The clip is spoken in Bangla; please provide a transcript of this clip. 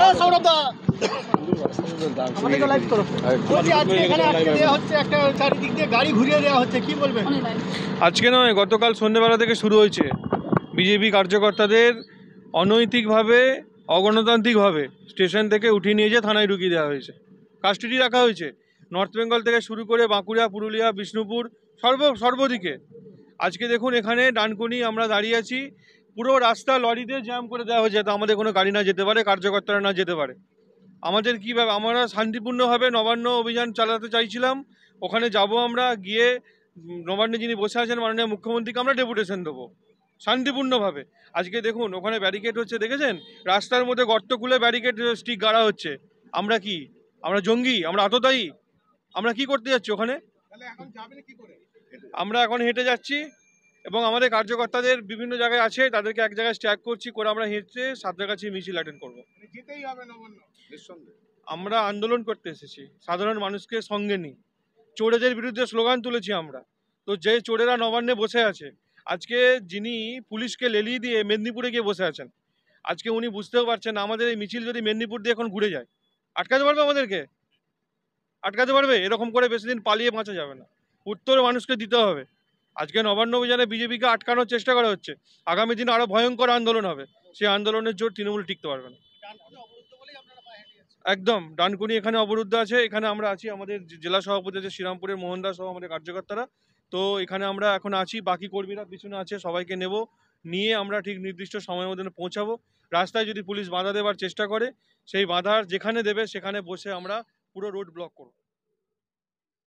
হ্যাঁ, আজকে নয় গতকাল সন্ধ্যেবেলা থেকে শুরু হয়েছে বিজেপি কার্যকর্তাদের অনৈতিকভাবে অগণতান্ত্রিকভাবে স্টেশন থেকে উঠিয়ে নিয়ে যেয়ে থানায় ঢুকিয়ে দেওয়া হয়েছে কাস্টডি রাখা হয়েছে নর্থ বেঙ্গল থেকে শুরু করে বাঁকুড়া পুরুলিয়া বিষ্ণুপুর সর্ব সর্বদিকে আজকে দেখুন এখানে ডানকুনি আমরা দাঁড়িয়ে আছি পুরো রাস্তা লরি দিয়ে জ্যাম করে দেওয়া হয়েছে যাতে আমাদের কোনো গাড়ি না যেতে পারে কার্যকর্তারা না যেতে পারে আমাদের কীভাবে আমরা শান্তিপূর্ণভাবে নবান্ন অভিযান চালাতে চাইছিলাম ওখানে যাব আমরা গিয়ে নবান্নে যিনি বসে আছেন মাননীয় মুখ্যমন্ত্রীকে আমরা ডেপুটেশন দেবো শান্তিপূর্ণভাবে আজকে দেখুন ওখানে ব্যারিকেড হচ্ছে দেখেছেন রাস্তার মধ্যে গর্ত খুলে ব্যারিকেড স্টিক গাড়া হচ্ছে আমরা কি আমরা জঙ্গি আমরা আততায়ী আমরা কি করতে যাচ্ছি ওখানে আমরা এখন হেঁটে যাচ্ছি এবং আমাদের কার্যকর্তাদের বিভিন্ন জায়গায় আছে তাদেরকে এক জায়গায় স্ট্যাক করছি করে আমরা হেঁটে সাদের কাছে মিছিল অ্যাটেন্ড করবো মানে আমরা আন্দোলন করতে এসেছি সাধারণ মানুষকে সঙ্গে নিই চোরেদের বিরুদ্ধে স্লোগান তুলেছি আমরা তো যে চোরেরা নবান্নে বসে আছে আজকে যিনি পুলিশকে লেলিয়ে দিয়ে মেদিনীপুরে গিয়ে বসে আছেন আজকে উনি বুঝতেও পারছেন আমাদের এই মিছিল যদি মেদিনীপুর দিয়ে এখন ঘুরে যায় আটকাতে পারবে আমাদেরকে আটকাতে পারবে এরকম করে বেশি দিন পালিয়ে বাঁচা যাবে না উত্তর মানুষকে দিতে হবে আজকে নবান্ন অভিযানে বিজেপিকে আটকানোর চেষ্টা করা হচ্ছে আগামী দিনে আরও ভয়ঙ্কর আন্দোলন হবে সেই আন্দোলনের জোর তৃণমূল টিকতে পারবে না একদম ডানকুনি এখানে অবরুদ্ধ আছে এখানে আমরা আছি আমাদের জেলা সভাপতি আছে শ্রীরামপুরের মোহনদাস সহ আমাদের কার্যকর্তারা তো এখানে আমরা এখন আছি বাকি কর্মীরা পিছনে আছে সবাইকে নেব নিয়ে আমরা ঠিক নির্দিষ্ট সময় মধ্যে পৌঁছাবো রাস্তায় যদি পুলিশ বাধা দেওয়ার চেষ্টা করে সেই বাধার যেখানে দেবে সেখানে বসে আমরা পুরো রোড ব্লক করবো